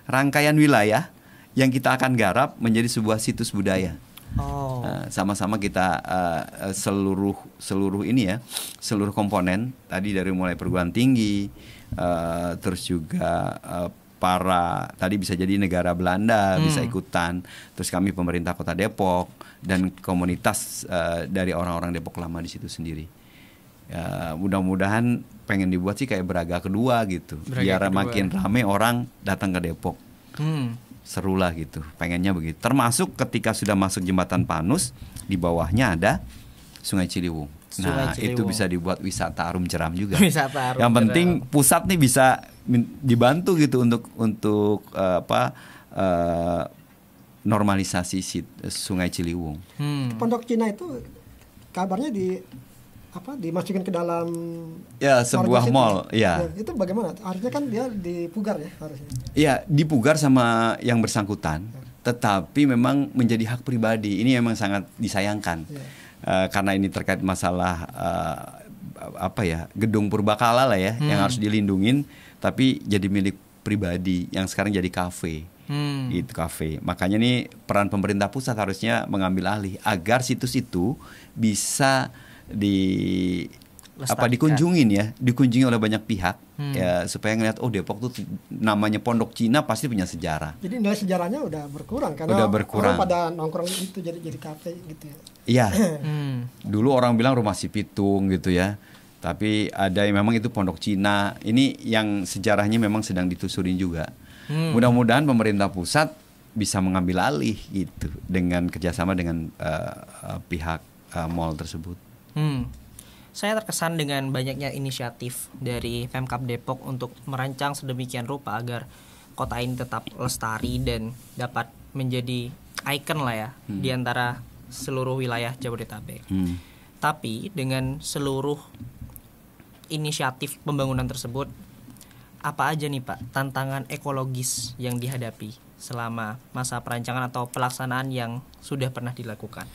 rangkaian wilayah yang kita akan garap menjadi sebuah situs budaya. Oh. Uh, sama-sama kita uh, seluruh seluruh ini ya, seluruh komponen tadi dari mulai perguruan tinggi, uh, terus juga uh, para tadi bisa jadi negara Belanda hmm. bisa ikutan, terus kami pemerintah kota Depok dan komunitas uh, dari orang-orang Depok lama di situ sendiri. Ya, mudah-mudahan pengen dibuat sih kayak beragam kedua gitu, beraga biar kedua. makin rame orang datang ke Depok. Hmm. Seru lah gitu, pengennya begitu. Termasuk ketika sudah masuk jembatan Panus, di bawahnya ada Sungai Ciliwung. Sungai nah Ciliwung. itu bisa dibuat wisata arum jeram juga. Wisata arum Yang penting jeram. pusat nih bisa dibantu gitu untuk untuk uh, apa uh, normalisasi si, eh, Sungai Ciliwung. Hmm. Pondok Cina itu kabarnya di apa dimasukin ke dalam ya sebuah mall ya. ya itu bagaimana harusnya kan dia dipugar ya harusnya ya dipugar sama yang bersangkutan tetapi memang menjadi hak pribadi ini memang sangat disayangkan ya. uh, karena ini terkait masalah uh, apa ya gedung purbakala lah ya hmm. yang harus dilindungin tapi jadi milik pribadi yang sekarang jadi kafe hmm. itu kafe. Makanya nih peran pemerintah pusat harusnya mengambil alih agar situs itu bisa di Lestarkan. apa dikunjungin ya, dikunjungi oleh banyak pihak hmm. ya supaya ngeliat oh Depok tuh namanya Pondok Cina pasti punya sejarah. Jadi nilai sejarahnya udah berkurang karena udah berkurang. orang pada nongkrong itu jadi jadi kafe gitu ya. Iya. hmm. Dulu orang bilang rumah si Pitung gitu ya. Tapi ada yang memang itu Pondok Cina. Ini yang sejarahnya memang sedang ditusurin juga Hmm. Mudah-mudahan pemerintah pusat bisa mengambil alih gitu dengan kerjasama dengan uh, pihak uh, mall tersebut. Hmm. Saya terkesan dengan banyaknya inisiatif dari Pemkap Depok untuk merancang sedemikian rupa agar kota ini tetap lestari dan dapat menjadi ikon lah ya hmm. di antara seluruh wilayah Jabodetabek. Hmm. Tapi dengan seluruh inisiatif pembangunan tersebut apa aja nih Pak tantangan ekologis yang dihadapi selama masa perancangan atau pelaksanaan yang sudah pernah dilakukan?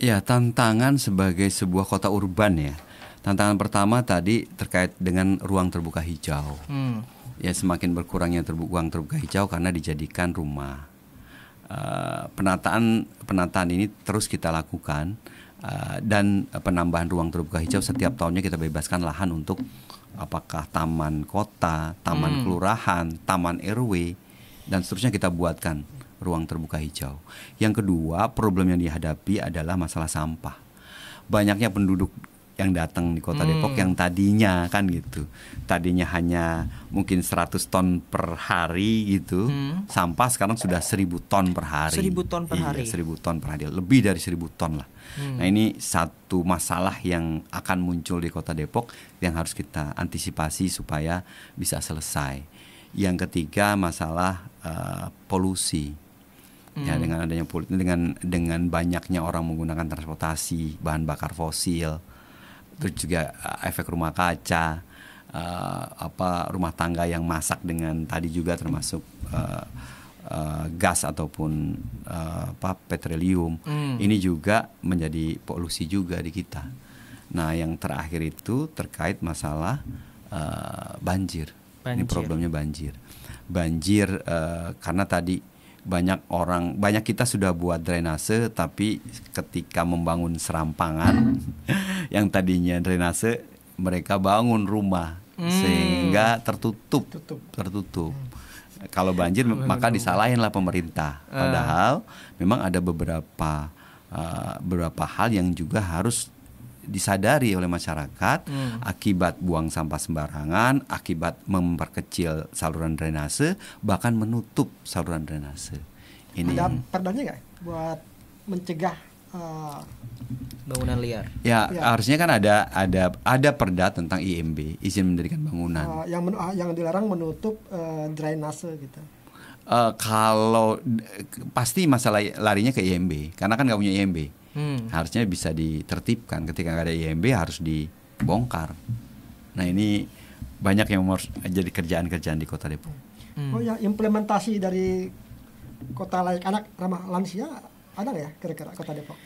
Ya, tantangan sebagai sebuah kota urban ya. Tantangan pertama tadi terkait dengan ruang terbuka hijau. Hmm. Ya, semakin berkurangnya terbu ruang terbuka hijau karena dijadikan rumah. Uh, penataan penataan ini terus kita lakukan uh, dan penambahan ruang terbuka hijau setiap tahunnya kita bebaskan lahan untuk apakah taman kota, taman hmm. kelurahan, taman RW dan seterusnya kita buatkan ruang terbuka hijau. Yang kedua, problem yang dihadapi adalah masalah sampah. Banyaknya penduduk yang datang di Kota Depok hmm. yang tadinya kan gitu. Tadinya hanya mungkin 100 ton per hari gitu. Hmm. Sampah sekarang sudah 1000 ton per hari. 1000 ton per iya, hari. Iya, 1000 ton per hari. Lebih dari 1000 ton lah Hmm. Nah ini satu masalah yang akan muncul di kota Depok yang harus kita antisipasi supaya bisa selesai. Yang ketiga masalah uh, polusi. Ya hmm. dengan adanya dengan dengan banyaknya orang menggunakan transportasi bahan bakar fosil, terus juga eh, efek rumah kaca uh, apa rumah tangga yang masak dengan tadi juga termasuk uh, uh, gas ataupun uh, apa petroleum hmm. ini juga menjadi polusi juga di kita. Nah, yang terakhir itu terkait masalah uh, eh, banjir. banjir. Ini problemnya banjir. Banjir uh, karena tadi banyak orang banyak kita sudah buat drainase tapi ketika membangun serampangan yang tadinya drainase mereka bangun rumah hmm. sehingga tertutup tertutup, tertutup. Hmm kalau banjir maka disalahin lah pemerintah. Ah. Padahal memang ada beberapa uh, beberapa hal yang juga harus disadari oleh masyarakat hmm. akibat buang sampah sembarangan, akibat memperkecil saluran drainase, bahkan menutup saluran drainase. Ini ada perdanya nggak buat mencegah Oh. bangunan liar. Ya, ya, harusnya kan ada ada ada perda tentang IMB, izin mendirikan bangunan. Uh, yang ah, yang dilarang menutup uh, drainase gitu. Uh, kalau pasti masalah larinya ke IMB, karena kan nggak punya IMB. Hmm. Harusnya bisa ditertibkan ketika nggak ada IMB harus dibongkar. Nah ini banyak yang harus jadi kerjaan-kerjaan di Kota Depok. Hmm. Oh ya implementasi dari kota layak anak ramah lansia ada ya kira-kira kota Depok?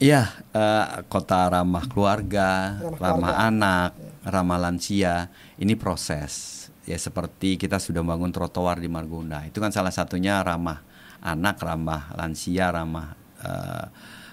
Iya, uh, kota ramah keluarga, ramah, ramah anak, ya. ramah lansia. Ini proses. Ya seperti kita sudah bangun trotoar di Margonda. Itu kan salah satunya ramah anak, ramah lansia, ramah uh,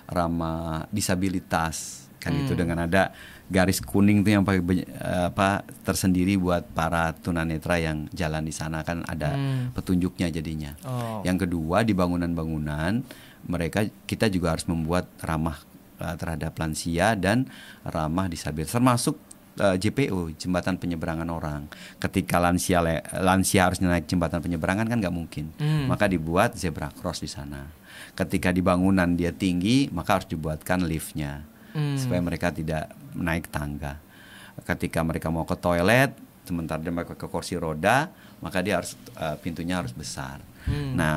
ramah disabilitas. Kan hmm. itu dengan ada garis kuning itu yang pakai eh, apa tersendiri buat para tunanetra yang jalan di sana kan ada hmm. petunjuknya jadinya. Oh. Yang kedua di bangunan-bangunan mereka kita juga harus membuat ramah uh, terhadap lansia dan ramah disabilitas termasuk eh, JPO jembatan penyeberangan orang ketika lansia lansia harus naik jembatan penyeberangan kan nggak mungkin hmm. maka dibuat zebra cross di sana ketika di bangunan dia tinggi maka harus dibuatkan liftnya hmm. supaya mereka tidak naik tangga ketika mereka mau ke toilet sementara dia mereka ke kursi roda maka dia harus eh, pintunya harus besar hmm. nah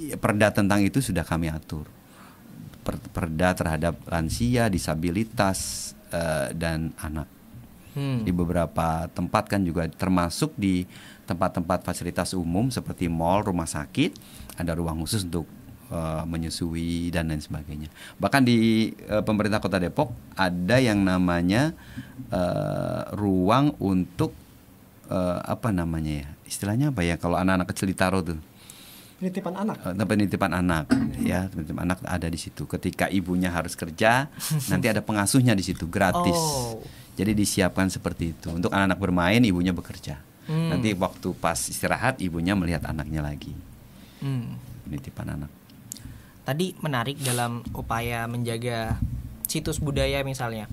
Iya, perda tentang itu sudah kami atur per, perda terhadap lansia disabilitas uh, dan anak hmm. di beberapa tempat kan juga termasuk di tempat-tempat fasilitas umum seperti mall rumah sakit ada ruang khusus untuk uh, menyusui dan lain sebagainya bahkan di uh, pemerintah kota Depok ada yang namanya uh, ruang untuk uh, apa namanya ya istilahnya apa ya kalau anak-anak kecil ditaruh tuh penitipan anak. Eh, nah, penitipan anak, ya penitipan anak ada di situ. Ketika ibunya harus kerja, nanti ada pengasuhnya di situ gratis. Oh. Jadi disiapkan seperti itu untuk anak-anak bermain, ibunya bekerja. Hmm. Nanti waktu pas istirahat, ibunya melihat anaknya lagi. Hmm. Penitipan anak. Tadi menarik dalam upaya menjaga situs budaya misalnya.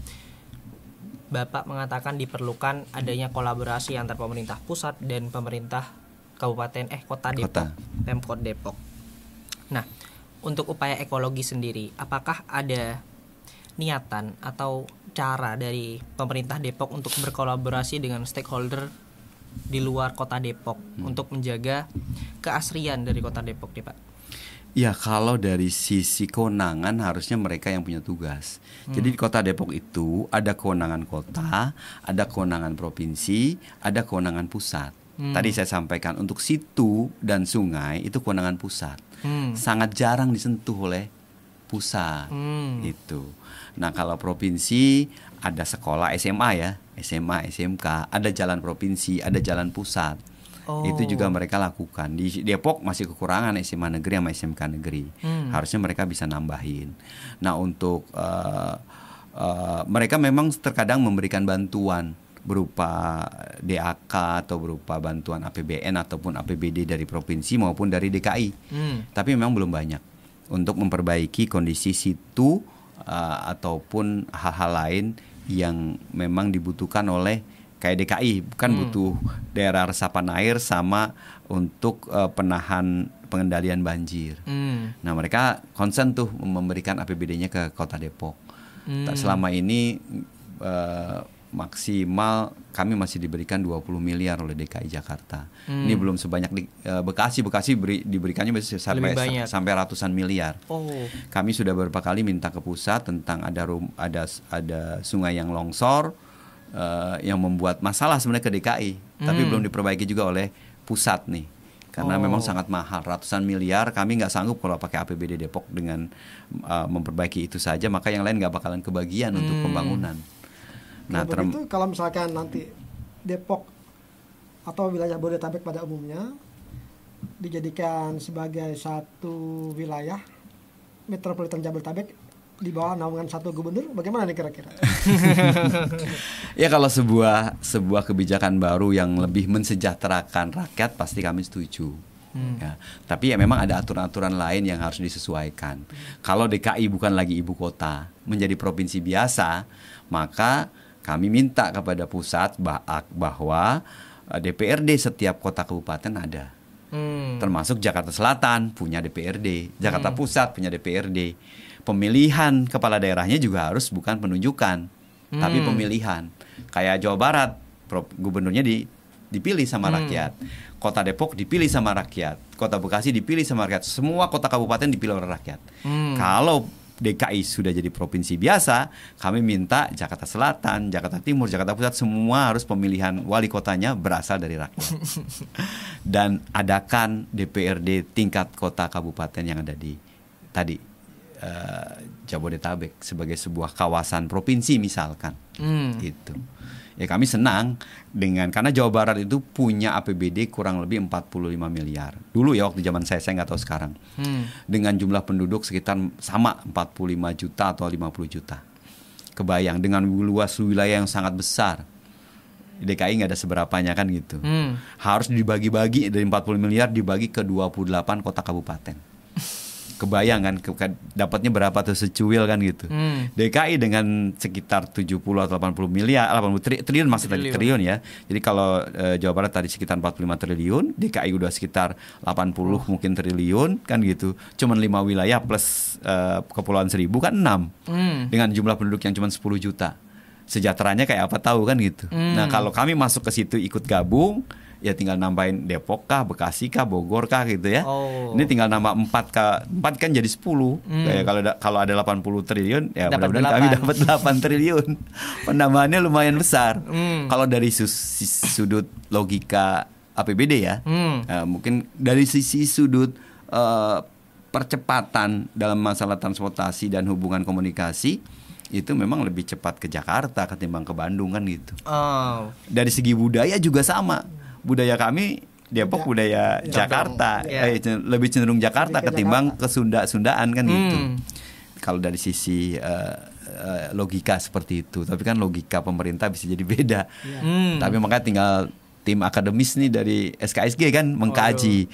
Bapak mengatakan diperlukan adanya kolaborasi antar pemerintah pusat dan pemerintah kabupaten eh kota Depok, kota. Pemkot Depok. Nah, untuk upaya ekologi sendiri, apakah ada niatan atau cara dari pemerintah Depok untuk berkolaborasi dengan stakeholder di luar kota Depok hmm. untuk menjaga keasrian dari kota Depok nih Pak? Ya kalau dari sisi kewenangan harusnya mereka yang punya tugas. Hmm. Jadi di kota Depok itu ada kewenangan kota, ada kewenangan provinsi, ada kewenangan pusat. Hmm. Tadi saya sampaikan untuk situ dan sungai itu kewenangan pusat. Hmm. Sangat jarang disentuh oleh pusat. Hmm. Itu. Nah, kalau provinsi ada sekolah SMA ya, SMA, SMK, ada jalan provinsi, ada jalan pusat. Oh. Itu juga oh. mereka lakukan. Di Depok masih kekurangan SMA negeri sama SMK negeri. Hmm. Harusnya mereka bisa nambahin. Nah, untuk uh, uh, mereka memang terkadang memberikan bantuan berupa DAK atau berupa bantuan APBN ataupun APBD dari provinsi maupun dari DKI. Hmm. Tapi memang belum banyak untuk memperbaiki kondisi situ uh, ataupun hal-hal lain yang memang dibutuhkan oleh kayak DKI bukan hmm. butuh daerah resapan air sama untuk uh, penahan pengendalian banjir. Hmm. Nah mereka konsen tuh memberikan APBD-nya ke Kota Depok. Hmm. Selama ini uh, maksimal kami masih diberikan 20 miliar oleh DKI Jakarta. Hmm. Ini belum sebanyak di, e, Bekasi, Bekasi beri, diberikannya sampai sampai ratusan miliar. Oh. Kami sudah beberapa kali minta ke pusat tentang ada rum, ada ada sungai yang longsor uh, yang membuat masalah sebenarnya ke DKI, hmm. tapi belum diperbaiki juga oleh pusat nih. Karena oh. memang sangat mahal, ratusan miliar. Kami nggak sanggup kalau pakai APBD Depok dengan uh, memperbaiki itu saja. Maka yang lain nggak bakalan kebagian hmm. untuk pembangunan nah term... itu kalau misalkan nanti Depok atau wilayah Bodetabek pada umumnya dijadikan sebagai satu wilayah metropolitan Jabodetabek di bawah naungan satu gubernur bagaimana nih kira-kira? ya kalau sebuah sebuah kebijakan baru yang lebih mensejahterakan rakyat pasti kami setuju. Hmm. Ya, tapi ya memang ada aturan-aturan lain yang harus disesuaikan. Hmm. Kalau DKI bukan lagi ibu kota menjadi provinsi biasa, maka kami minta kepada pusat bahwa DPRD eh, setiap kota kabupaten ada. Hmm. Termasuk Jakarta Selatan punya DPRD, Jakarta hmm. Pusat punya DPRD. Pemilihan kepala daerahnya juga harus bukan penunjukan, hmm. tapi pemilihan. Kayak Jawa Barat, gubernurnya di, dipilih sama hmm. rakyat. Kota Depok dipilih sama rakyat. Kota Bekasi dipilih sama rakyat. Semua kota kabupaten dipilih oleh rakyat. Hmm. Kalau DKI sudah jadi provinsi biasa, kami minta Jakarta Selatan, Jakarta Timur, Jakarta Pusat semua harus pemilihan wali kotanya berasal dari rakyat. Dan adakan DPRD tingkat kota kabupaten yang ada di tadi uh, Jabodetabek sebagai sebuah kawasan provinsi misalkan. Hmm. Itu ya kami senang dengan karena Jawa Barat itu punya APBD kurang lebih 45 miliar dulu ya waktu zaman saya saya nggak tahu sekarang hmm. dengan jumlah penduduk sekitar sama 45 juta atau 50 juta kebayang dengan luas wilayah yang sangat besar DKI nggak ada seberapanya kan gitu hmm. harus dibagi-bagi dari 40 miliar dibagi ke 28 kota kabupaten kebayang kan ke, kan, dapatnya berapa tuh secuil kan gitu. Hmm. DKI dengan sekitar 70 atau 80 miliar 80 eh, tri, triliun masih tadi triliun ya. Jadi kalau e, Jawa Barat tadi sekitar 45 triliun, DKI udah sekitar 80 oh. mungkin triliun kan gitu. Cuman lima wilayah plus e, kepulauan seribu kan 6. Hmm. Dengan jumlah penduduk yang cuma 10 juta. Sejahteranya kayak apa tahu kan gitu. Hmm. Nah, kalau kami masuk ke situ ikut gabung ya tinggal nambahin Depok kah, Bekasi kah, Bogor kah gitu ya. Oh. Ini tinggal nambah 4 kah, 4 kan jadi 10. Hmm. Kayak kalau da, kalau ada 80 triliun ya mudah-mudahan kami dapat 8 triliun. Penambahannya lumayan besar. Hmm. Kalau dari sudut logika APBD ya. Hmm. ya mungkin dari sisi sudut uh, percepatan dalam masalah transportasi dan hubungan komunikasi itu memang lebih cepat ke Jakarta ketimbang ke Bandung kan gitu. Oh. Dari segi budaya juga sama budaya kami Depok ya. budaya ya. Jakarta ya. Eh, lebih cenderung Jakarta ke ketimbang Jakarta. ke sundaan kan gitu. hmm. gitu. Kalau dari sisi uh, logika seperti itu, tapi kan logika pemerintah bisa jadi beda. Ya. Hmm. Tapi makanya tinggal tim akademis nih dari SKSG kan mengkaji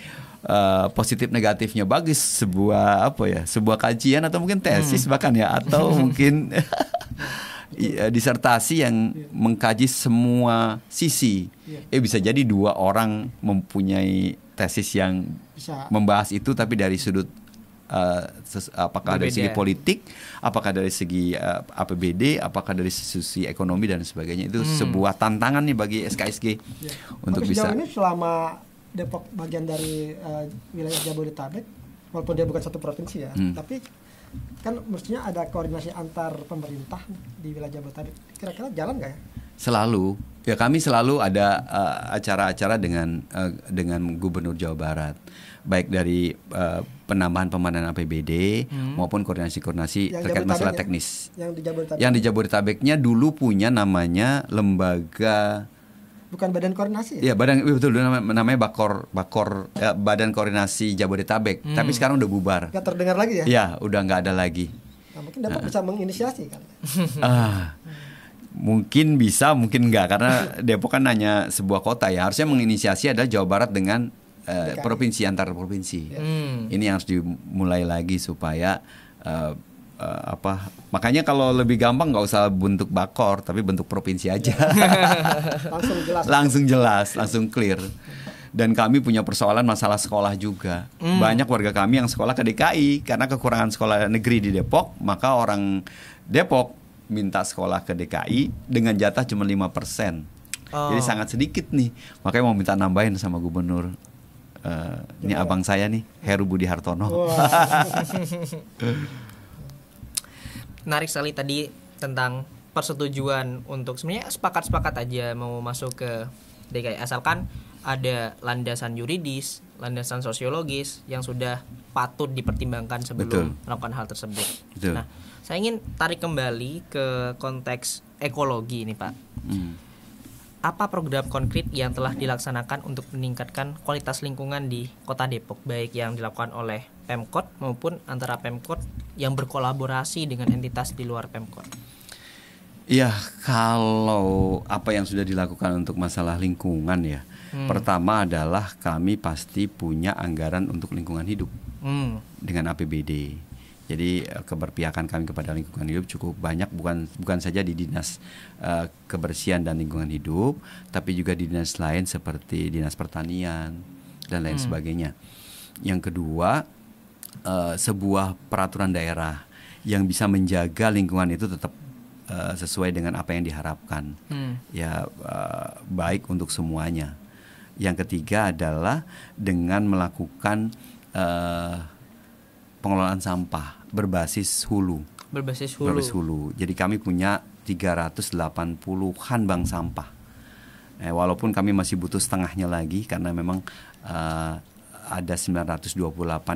uh, positif negatifnya bagus sebuah apa ya, sebuah kajian atau mungkin tesis hmm. bahkan ya atau mungkin Betul. Eh, disertasi yang ya. mengkaji semua sisi. Ya. Eh bisa jadi dua orang mempunyai tesis yang bisa. membahas itu tapi dari sudut uh, ses, apakah dari segi politik, apakah dari segi uh, eh, APBD, apakah dari sisi ekonomi dan sebagainya. Itu hmm. sebuah tantangan nih bagi SKSG yeah. untuk tapi bisa. ini selama Depok bagian dari uh, wilayah Jabodetabek walaupun dia bukan satu provinsi ya, hmm. tapi kan mestinya ada koordinasi antar pemerintah di wilayah Jabodetabek. Kira-kira jalan nggak ya? Selalu. Ya kami selalu ada eh, acara-acara uh, dengan uh, dengan Gubernur Jawa Barat, baik dari uh, penambahan pemandangan APBD hmm. maupun koordinasi-koordinasi terkait masalah teknis. Yang di Jabodetabek. Yang di Jabodetabeknya dulu punya namanya lembaga bukan badan koordinasi ya, Iya, badan iya, betul dulu namanya bakor bakor ya, badan koordinasi Jabodetabek hmm. tapi sekarang udah bubar Gak terdengar lagi ya Iya, udah nggak ada lagi nah, mungkin dapat uh. Nah. bisa menginisiasi kan ah mungkin bisa mungkin nggak karena Depok kan hanya sebuah kota ya harusnya menginisiasi adalah Jawa Barat dengan eh, provinsi antar provinsi ya. hmm. ini yang harus dimulai lagi supaya uh, uh, apa makanya kalau lebih gampang nggak usah bentuk bakor tapi bentuk provinsi aja langsung jelas langsung jelas langsung clear dan kami punya persoalan masalah sekolah juga mm. banyak warga kami yang sekolah ke DKI karena kekurangan sekolah negeri di Depok maka orang Depok minta sekolah ke DKI dengan jatah cuma 5% persen oh. jadi sangat sedikit nih makanya mau minta nambahin sama gubernur uh, ini abang saya nih Heru Budi Hartono. Wow. menarik sekali tadi tentang persetujuan untuk sebenarnya sepakat-sepakat aja mau masuk ke DKI asalkan ada landasan yuridis, landasan sosiologis yang sudah patut dipertimbangkan sebelum Betul. melakukan hal tersebut. Betul. Nah, saya ingin tarik kembali ke konteks ekologi ini, Pak. Hmm apa program konkret yang telah dilaksanakan untuk meningkatkan kualitas lingkungan di Kota Depok, baik yang dilakukan oleh Pemkot maupun antara Pemkot yang berkolaborasi dengan entitas di luar Pemkot? Iya, kalau apa yang sudah dilakukan untuk masalah lingkungan ya, hmm. pertama adalah kami pasti punya anggaran untuk lingkungan hidup hmm. dengan APBD. Jadi eh, keberpihakan kami kepada lingkungan hidup cukup banyak bukan bukan saja di dinas uh, kebersihan dan lingkungan hidup, tapi juga di dinas lain seperti dinas pertanian dan lain hmm. sebagainya. Yang kedua, uh, sebuah peraturan daerah yang bisa menjaga lingkungan itu tetap uh, sesuai dengan apa yang diharapkan. Hmm. Ya uh, baik untuk semuanya. Yang ketiga adalah dengan melakukan uh, pengelolaan sampah berbasis hulu. Berbasis hulu. Berbasis hulu. Jadi kami punya 380-an bank sampah. Eh, walaupun kami masih butuh setengahnya lagi karena memang uh, ada 928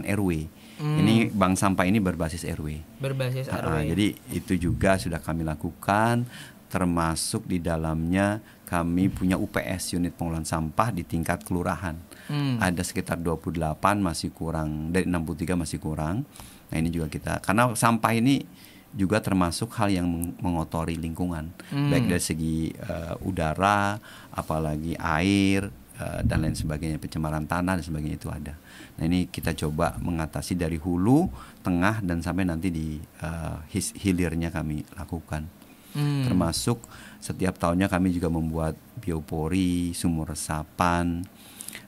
RW. Hmm. Ini bank sampah ini berbasis RW. Berbasis RW. Uh, jadi itu juga sudah kami lakukan termasuk di dalamnya kami punya UPS unit pengolahan sampah di tingkat kelurahan. Hmm. Ada sekitar 28 masih kurang dari 63 masih kurang. Nah, ini juga kita karena sampah ini juga termasuk hal yang mengotori lingkungan hmm. baik dari segi uh, udara apalagi air uh, dan lain sebagainya pencemaran tanah dan sebagainya itu ada. Nah ini kita coba mengatasi dari hulu, tengah dan sampai nanti di uh, hilirnya kami lakukan hmm. termasuk setiap tahunnya kami juga membuat biopori, sumur resapan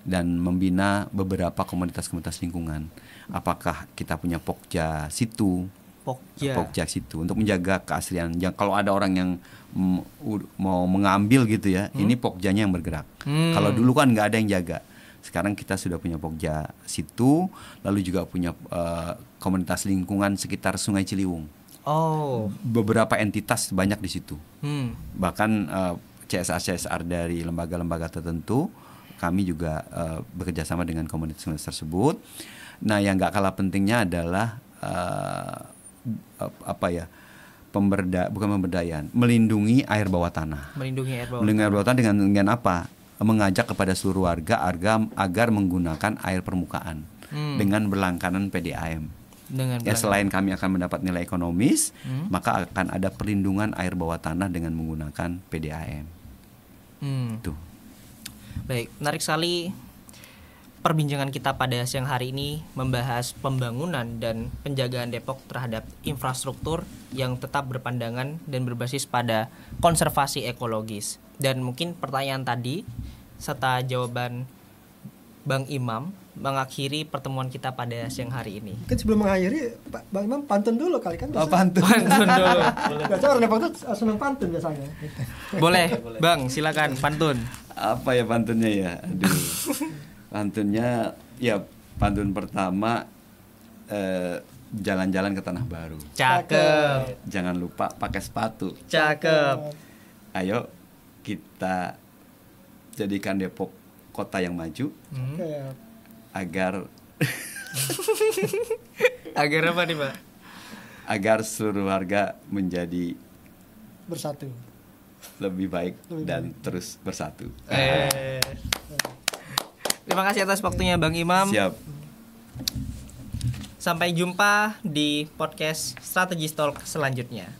dan membina beberapa komunitas-komunitas lingkungan. Apakah kita punya pokja situ? Pokja. Pokja situ untuk menjaga keaslian. Yang kalau ada orang yang mau mengambil gitu ya, hmm? ini pokjanya yang bergerak. Hmm. Kalau dulu kan nggak ada yang jaga. Sekarang kita sudah punya pokja situ, lalu juga punya uh, komunitas lingkungan sekitar Sungai Ciliwung Oh. Beberapa entitas banyak di situ. Hmm. Bahkan uh, eh, CSR CSR dari lembaga-lembaga tertentu kami juga uh, eh, bekerja sama dengan komunitas komunitas tersebut. Nah, yang nggak kalah pentingnya adalah uh, apa ya? pemberda bukan pemberdayaan, melindungi air bawah tanah. Melindungi air bawah. Melindungi air bawah tanah dengan dengan apa? Mengajak kepada seluruh warga agar agar menggunakan air permukaan hmm. dengan berlangganan PDAM. Dengan ya, selain kami akan mendapat nilai ekonomis, hmm. maka akan ada perlindungan air bawah tanah dengan menggunakan PDAM. Hmm. Tuh. Baik, menarik sekali perbincangan kita pada siang hari ini membahas pembangunan dan penjagaan Depok terhadap infrastruktur yang tetap berpandangan dan berbasis pada konservasi ekologis. Dan mungkin pertanyaan tadi serta jawaban Bang Imam mengakhiri pertemuan kita pada siang hari ini. Kan sebelum mengakhiri, Pak Bang Imam pantun dulu kali kan? Oh, biasanya. Oh, pantun. pantun dulu. Biasa orang yang pantun eh, senang pantun biasanya. Boleh, Bang, silakan pantun. Apa ya pantunnya ya? Aduh. pantunnya ya pantun pertama eh, jalan-jalan ke tanah baru. Cakep. Jangan lupa pakai sepatu. Cakep. Ayo kita jadikan Depok kota yang maju hmm. agar agar apa nih pak agar seluruh warga menjadi bersatu lebih baik lebih dan baik. terus bersatu eh. terima kasih atas waktunya bang imam siap sampai jumpa di podcast strategi talk selanjutnya